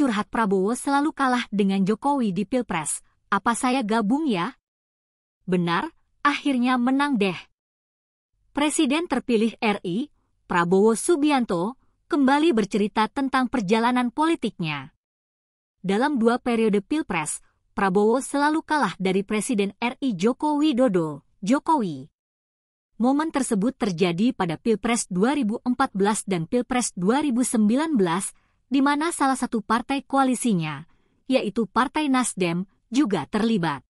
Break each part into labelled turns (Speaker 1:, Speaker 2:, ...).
Speaker 1: curhat Prabowo selalu kalah dengan Jokowi di Pilpres. Apa saya gabung ya? Benar, akhirnya menang deh. Presiden terpilih RI, Prabowo Subianto, kembali bercerita tentang perjalanan politiknya. Dalam dua periode Pilpres, Prabowo selalu kalah dari Presiden RI Joko Widodo, Jokowi. Momen tersebut terjadi pada Pilpres 2014 dan Pilpres 2019 di mana salah satu partai koalisinya, yaitu Partai Nasdem, juga terlibat.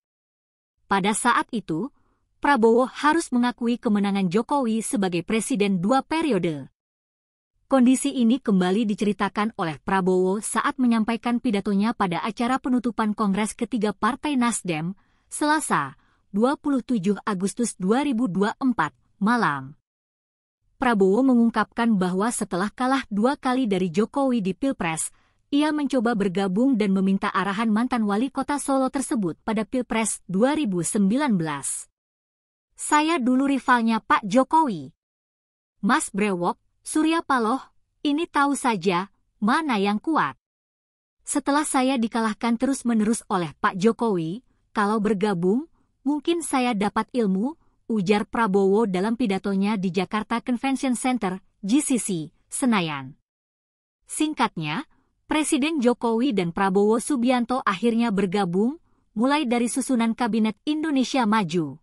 Speaker 1: Pada saat itu, Prabowo harus mengakui kemenangan Jokowi sebagai presiden dua periode. Kondisi ini kembali diceritakan oleh Prabowo saat menyampaikan pidatonya pada acara penutupan Kongres ketiga Partai Nasdem, Selasa, 27 Agustus 2024, malam. Prabowo mengungkapkan bahwa setelah kalah dua kali dari Jokowi di Pilpres, ia mencoba bergabung dan meminta arahan mantan wali kota Solo tersebut pada Pilpres 2019. Saya dulu rivalnya Pak Jokowi. Mas Brewok, Surya Paloh, ini tahu saja mana yang kuat. Setelah saya dikalahkan terus-menerus oleh Pak Jokowi, kalau bergabung, mungkin saya dapat ilmu, ujar Prabowo dalam pidatonya di Jakarta Convention Center, GCC, Senayan. Singkatnya, Presiden Jokowi dan Prabowo Subianto akhirnya bergabung, mulai dari susunan Kabinet Indonesia Maju.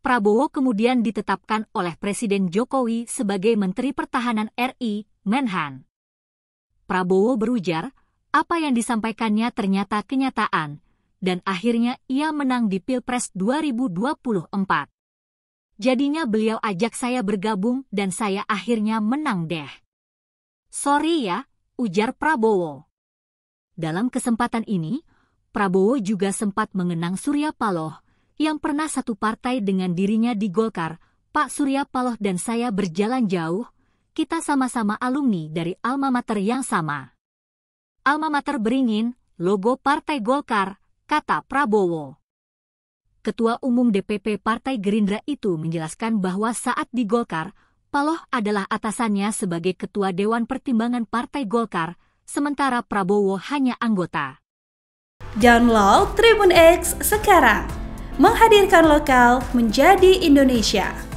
Speaker 1: Prabowo kemudian ditetapkan oleh Presiden Jokowi sebagai Menteri Pertahanan RI, Menhan. Prabowo berujar, apa yang disampaikannya ternyata kenyataan, dan akhirnya ia menang di Pilpres 2024. Jadinya beliau ajak saya bergabung dan saya akhirnya menang deh. Sorry ya, ujar Prabowo. Dalam kesempatan ini, Prabowo juga sempat mengenang Surya Paloh, yang pernah satu partai dengan dirinya di Golkar, Pak Surya Paloh dan saya berjalan jauh, kita sama-sama alumni dari alma mater yang sama. Alma mater beringin, logo Partai Golkar, kata Prabowo. Ketua Umum DPP Partai Gerindra itu menjelaskan bahwa saat di Golkar, Paloh adalah atasannya sebagai Ketua Dewan Pertimbangan Partai Golkar, sementara Prabowo hanya anggota. Download Tribun X sekarang, menghadirkan lokal menjadi Indonesia.